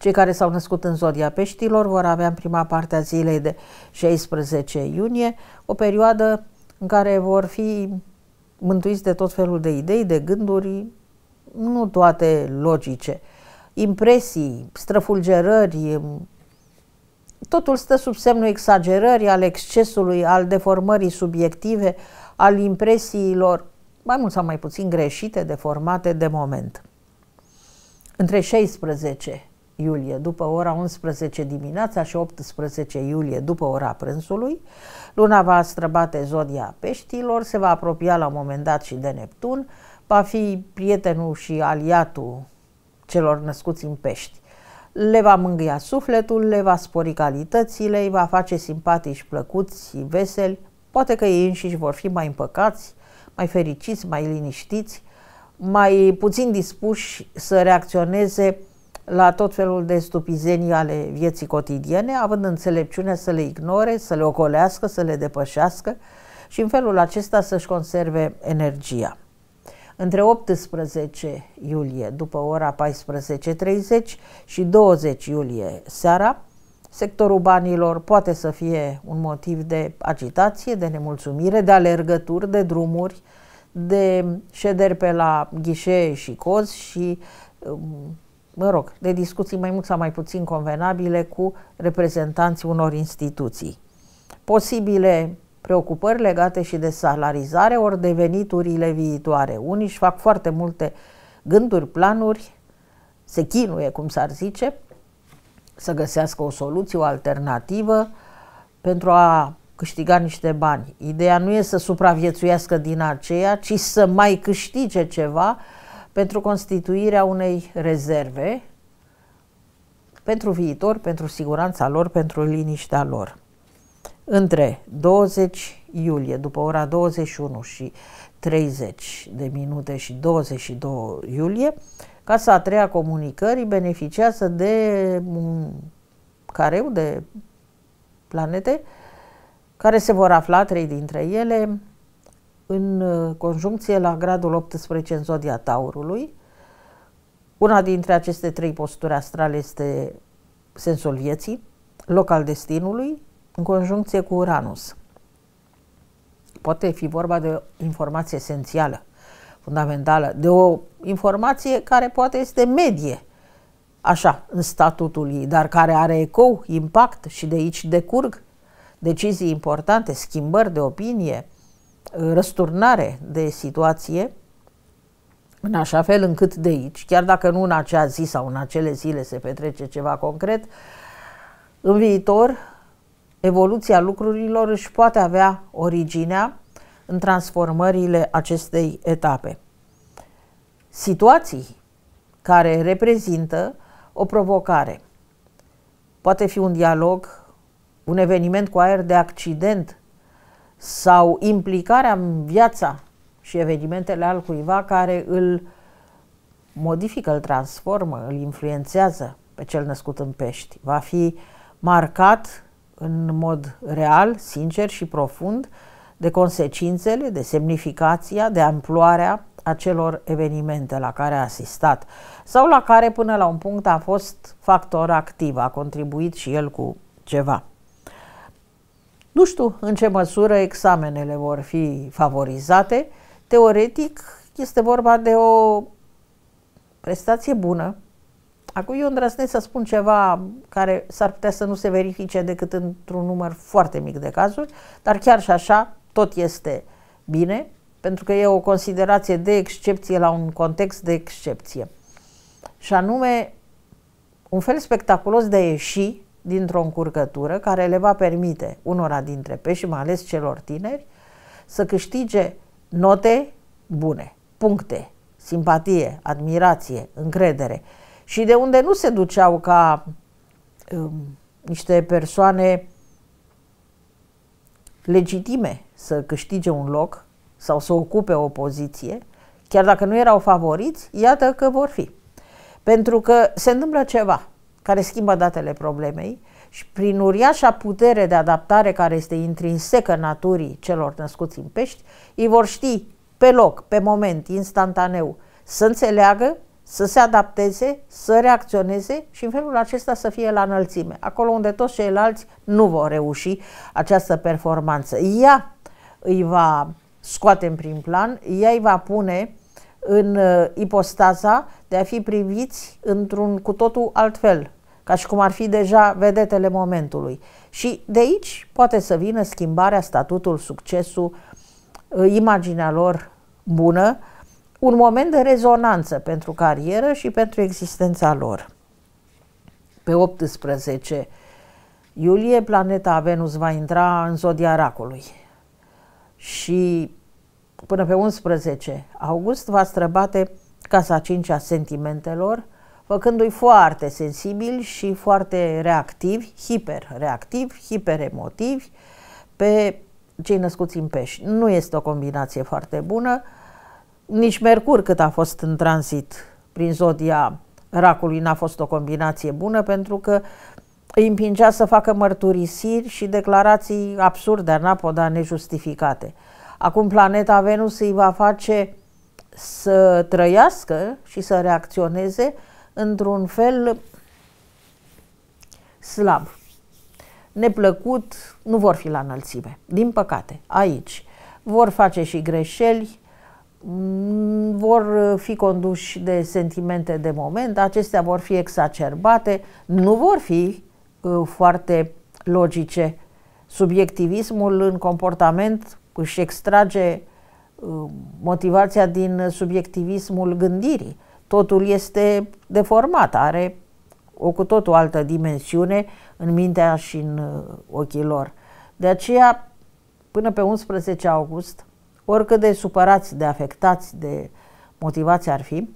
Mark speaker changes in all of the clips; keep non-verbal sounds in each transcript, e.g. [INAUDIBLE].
Speaker 1: Cei care s-au născut în zodia peștilor vor avea în prima parte a zilei de 16 iunie o perioadă în care vor fi mântuiți de tot felul de idei, de gânduri, nu toate logice, impresii, străfulgerări, totul stă sub semnul exagerării, al excesului, al deformării subiective, al impresiilor, mai mult sau mai puțin greșite, deformate de moment. Între 16 iulie după ora 11 dimineața și 18 iulie după ora prânzului. Luna va străbate zodia peștilor, se va apropia la un moment dat și de Neptun, va fi prietenul și aliatul celor născuți în pești. Le va mângâia sufletul, le va spori calitățile, îi va face simpatici, plăcuți, veseli, poate că ei înșiși vor fi mai împăcați, mai fericiți, mai liniștiți, mai puțin dispuși să reacționeze la tot felul de stupizenii ale vieții cotidiene, având înțelepciunea să le ignore, să le ocolească, să le depășească și în felul acesta să-și conserve energia. Între 18 iulie, după ora 14.30 și 20 iulie seara, sectorul banilor poate să fie un motiv de agitație, de nemulțumire, de alergături, de drumuri, de șederi pe la ghișee și cozi și um, mă rog, de discuții mai mult sau mai puțin convenabile cu reprezentanții unor instituții. Posibile preocupări legate și de salarizare ori de veniturile viitoare. Unii își fac foarte multe gânduri, planuri, se chinuie, cum s-ar zice, să găsească o soluție, o alternativă pentru a câștiga niște bani. Ideea nu e să supraviețuiască din aceea, ci să mai câștige ceva pentru constituirea unei rezerve pentru viitor, pentru siguranța lor, pentru liniștea lor. Între 20 iulie, după ora 21 și 30 de minute și 22 iulie, Casa a treia comunicării beneficiază de un careu de planete care se vor afla, trei dintre ele, în uh, conjuncție la gradul 18 în zodia Taurului. Una dintre aceste trei posturi astrale este sensul vieții, loc al destinului, în conjuncție cu Uranus. Poate fi vorba de o informație esențială, fundamentală, de o informație care poate este medie, așa, în statutul ei, dar care are ecou, impact și de aici decurg decizii importante, schimbări de opinie, răsturnare de situație, în așa fel încât de aici, chiar dacă nu în acea zi sau în acele zile se petrece ceva concret, în viitor evoluția lucrurilor își poate avea originea în transformările acestei etape. Situații care reprezintă o provocare. Poate fi un dialog, un eveniment cu aer de accident sau implicarea în viața și evenimentele al cuiva care îl modifică, îl transformă, îl influențează pe cel născut în pești. Va fi marcat în mod real, sincer și profund de consecințele, de semnificația, de amploarea acelor evenimente la care a asistat sau la care până la un punct a fost factor activ, a contribuit și el cu ceva. Nu știu în ce măsură examenele vor fi favorizate. Teoretic, este vorba de o prestație bună. Acum eu îndrăznesc să spun ceva care s-ar putea să nu se verifice decât într-un număr foarte mic de cazuri, dar chiar și așa tot este bine, pentru că e o considerație de excepție la un context de excepție. Și anume, un fel spectaculos de a ieși dintr-o încurcătură care le va permite unora dintre pești, mai ales celor tineri, să câștige note bune, puncte, simpatie, admirație, încredere și de unde nu se duceau ca um, niște persoane legitime să câștige un loc sau să ocupe o poziție, chiar dacă nu erau favoriți, iată că vor fi. Pentru că se întâmplă ceva care schimbă datele problemei și prin uriașa putere de adaptare care este intrinsecă naturii celor născuți în pești, ei vor ști pe loc, pe moment, instantaneu, să înțeleagă, să se adapteze, să reacționeze și în felul acesta să fie la înălțime, acolo unde toți ceilalți nu vor reuși această performanță. Ea îi va scoate în prim plan, ea îi va pune în uh, ipostaza de a fi priviți într-un cu totul fel, ca și cum ar fi deja vedetele momentului. Și de aici poate să vină schimbarea, statutul, succesul, uh, imaginea lor bună, un moment de rezonanță pentru carieră și pentru existența lor. Pe 18 iulie, planeta Venus va intra în zodia racului și până pe 11 august va străbate casa 5 a sentimentelor, făcându-i foarte sensibili și foarte reactivi, hiperreactivi, hiperemotivi pe cei născuți în pești. Nu este o combinație foarte bună, nici Mercur cât a fost în tranzit prin zodia racului n-a fost o combinație bună pentru că îi împingea să facă mărturisiri și declarații absurde, anapoda, nejustificate. Acum planeta Venus îi va face să trăiască și să reacționeze într-un fel slab, neplăcut, nu vor fi la înălțime. Din păcate, aici vor face și greșeli, mm, vor fi conduși de sentimente de moment, acestea vor fi exacerbate, nu vor fi uh, foarte logice. Subiectivismul în comportament își extrage uh, motivația din subiectivismul gândirii. Totul este deformat, are o cu totul altă dimensiune în mintea și în uh, ochii lor. De aceea, până pe 11 august, oricât de supărați, de afectați, de motivați ar fi,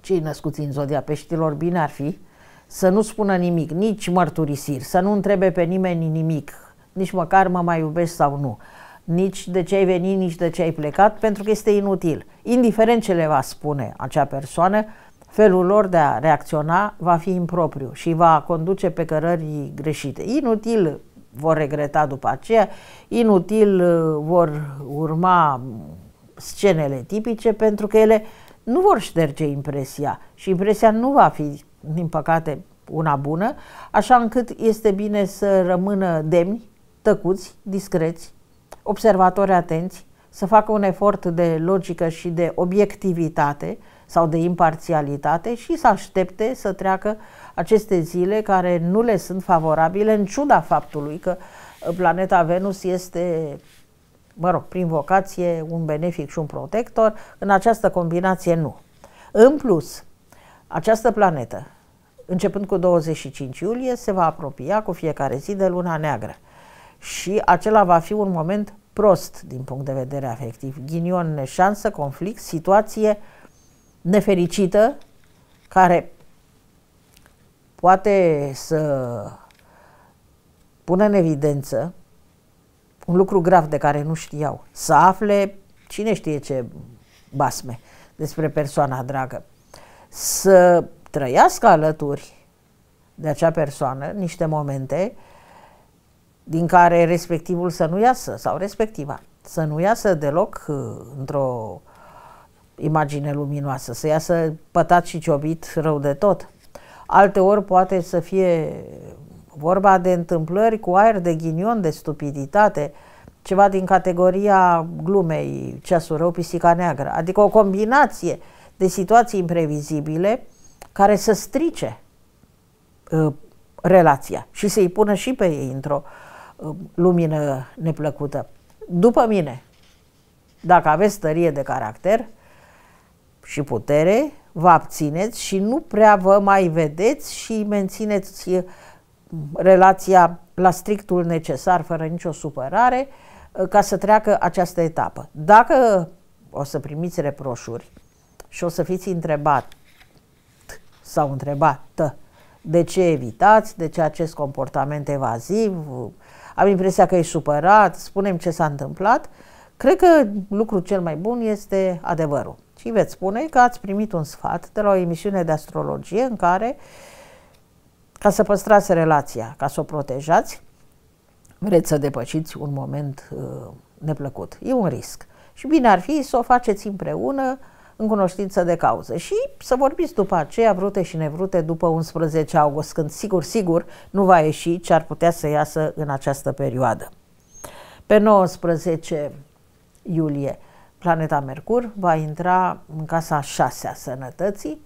Speaker 1: cei născuți în zodia peștilor bine ar fi, să nu spună nimic, nici mărturisiri, să nu întrebe pe nimeni nimic, nici măcar mă mai iubești sau nu nici de ce ai venit, nici de ce ai plecat, pentru că este inutil. Indiferent ce le va spune acea persoană, felul lor de a reacționa va fi impropriu și va conduce pe cărări greșite. Inutil vor regreta după aceea, inutil uh, vor urma scenele tipice pentru că ele nu vor șterge impresia și impresia nu va fi, din păcate, una bună, așa încât este bine să rămână demni, tăcuți, discreți, observatori atenți, să facă un efort de logică și de obiectivitate sau de imparțialitate și să aștepte să treacă aceste zile care nu le sunt favorabile, în ciuda faptului că uh, planeta Venus este, mă rog, prin vocație, un benefic și un protector, în această combinație nu. În plus, această planetă, începând cu 25 iulie, se va apropia cu fiecare zi de luna neagră și acela va fi un moment prost din punct de vedere afectiv. Ghinion, neșansă, conflict, situație nefericită care poate să pună în evidență un lucru grav de care nu știau, să afle cine știe ce basme despre persoana dragă, să trăiască alături de acea persoană niște momente din care respectivul să nu iasă, sau respectiva, să nu iasă deloc uh, într-o imagine luminoasă, să iasă pătat și ciobit rău de tot. Alte ori poate să fie vorba de întâmplări cu aer de ghinion, de stupiditate, ceva din categoria glumei ceasul rău, pisica neagră, adică o combinație de situații imprevizibile care să strice uh, relația și să-i pună și pe ei într-o Um, lumină neplăcută. După mine, dacă aveți tărie de caracter și putere, vă abțineți și nu prea vă mai vedeți și mențineți uh, relația la strictul necesar, fără nicio supărare, uh, ca să treacă această etapă. Dacă o să primiți reproșuri și o să fiți întrebat sau întrebată de ce evitați, de ce acest comportament evaziv, am impresia că e supărat, spunem ce s-a întâmplat, cred că lucrul cel mai bun este adevărul. Și veți spune că ați primit un sfat de la o emisiune de astrologie în care, ca să păstrați relația, ca să o protejați, vreți să depășiți un moment uh, neplăcut. E un risc. Și bine ar fi să o faceți împreună, în cunoștință de cauză și să vorbiți după aceea, vrute și nevrute, după 11 august, când sigur, sigur nu va ieși ce ar putea să iasă în această perioadă. Pe 19 iulie, planeta Mercur va intra în casa 6 a sănătății,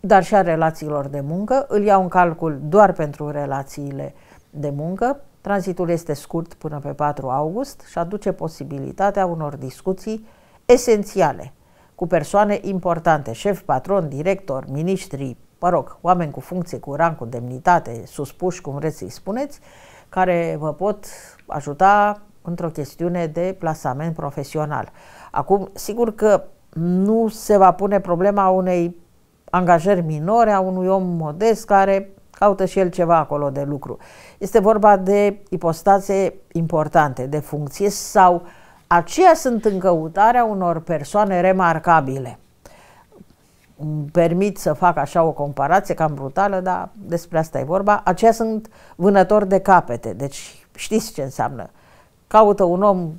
Speaker 1: dar și a relațiilor de muncă. Îl iau în calcul doar pentru relațiile de muncă. Tranzitul este scurt până pe 4 august și aduce posibilitatea unor discuții esențiale cu persoane importante, șef, patron, director, ministri, mă rog, oameni cu funcție, cu rang, cu demnitate, suspuși, cum vreți să-i spuneți, care vă pot ajuta într-o chestiune de plasament profesional. Acum, sigur că nu se va pune problema unei angajări minore, a unui om modest care caută și el ceva acolo de lucru. Este vorba de ipostaze importante, de funcție sau uh, Aceia sunt în căutarea unor persoane remarcabile. Îmi permit să fac așa o comparație cam brutală, dar despre asta e vorba. Aceia sunt vânători de capete, deci știți ce înseamnă. Caută un om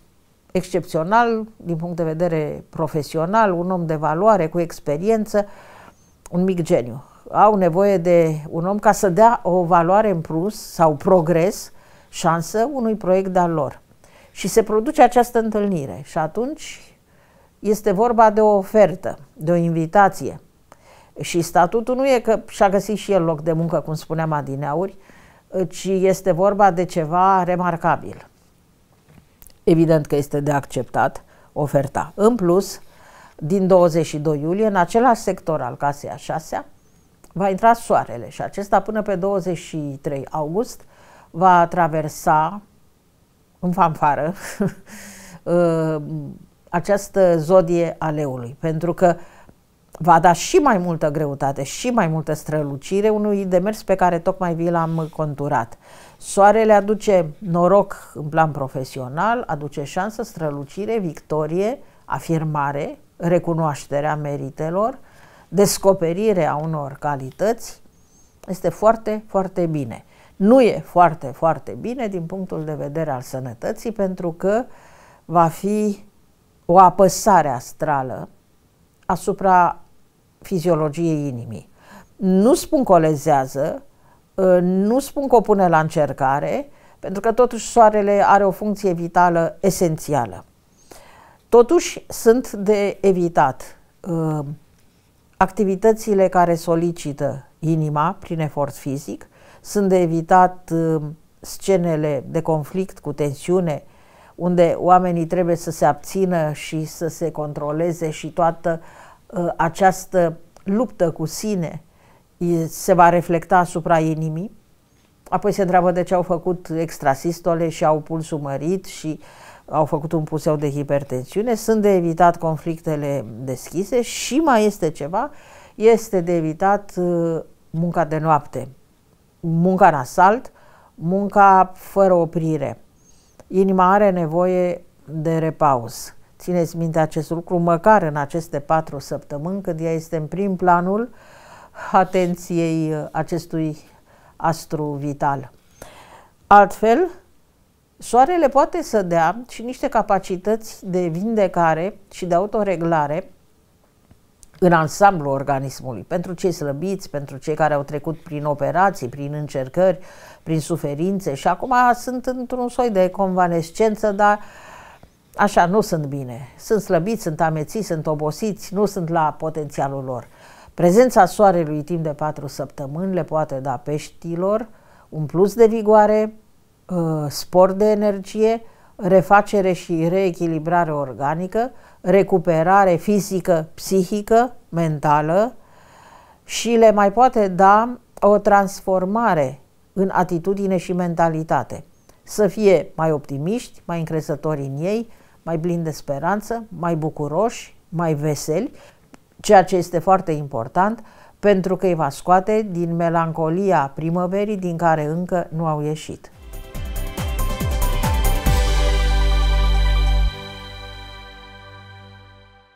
Speaker 1: excepțional din punct de vedere profesional, un om de valoare, cu experiență, un mic geniu. Au nevoie de un om ca să dea o valoare în plus sau progres, șansă unui proiect de-al lor. Și se produce această întâlnire și atunci este vorba de o ofertă, de o invitație. Și statutul nu e că și-a găsit și el loc de muncă, cum spuneam adineauri, ci este vorba de ceva remarcabil. Evident că este de acceptat oferta. În plus, din 22 iulie, în același sector al casei a șasea, va intra soarele și acesta până pe 23 august va traversa în fanfară [LAUGHS] uh, această zodie a leului, pentru că va da și mai multă greutate și mai multă strălucire unui demers pe care tocmai vi l-am conturat. Soarele aduce noroc în plan profesional, aduce șansă, strălucire, victorie, afirmare, recunoașterea meritelor, descoperirea unor calități. Este foarte, foarte bine. Nu e foarte, foarte bine din punctul de vedere al sănătății, pentru că va fi o apăsare astrală asupra fiziologiei inimii. Nu spun că o lezează, ă, nu spun că o pune la încercare, pentru că totuși soarele are o funcție vitală esențială. Totuși sunt de evitat ă, activitățile care solicită inima prin efort fizic, sunt de evitat uh, scenele de conflict cu tensiune, unde oamenii trebuie să se abțină și să se controleze și toată uh, această luptă cu sine se va reflecta asupra inimii. Apoi se întreabă de ce au făcut extrasistole și au pulsul mărit și au făcut un puseu de hipertensiune. Sunt de evitat conflictele deschise și mai este ceva, este de evitat uh, munca de noapte munca în asalt, munca fără oprire. Inima are nevoie de repaus. Țineți minte acest lucru măcar în aceste patru săptămâni, când ea este în prim planul atenției acestui astru vital. Altfel, soarele poate să dea și niște capacități de vindecare și de autoreglare în ansamblu organismului, pentru cei slăbiți, pentru cei care au trecut prin operații, prin încercări, prin suferințe și acum sunt într-un soi de convalescență, dar așa, nu sunt bine. Sunt slăbiți, sunt amețiți, sunt obosiți, nu sunt la potențialul lor. Prezența soarelui timp de patru săptămâni le poate da peștilor un plus de vigoare, uh, spor de energie refacere și reechilibrare organică, recuperare fizică, psihică, mentală și le mai poate da o transformare în atitudine și mentalitate. Să fie mai optimiști, mai încrezători în ei, mai blind de speranță, mai bucuroși, mai veseli, ceea ce este foarte important pentru că îi va scoate din melancolia primăverii din care încă nu au ieșit.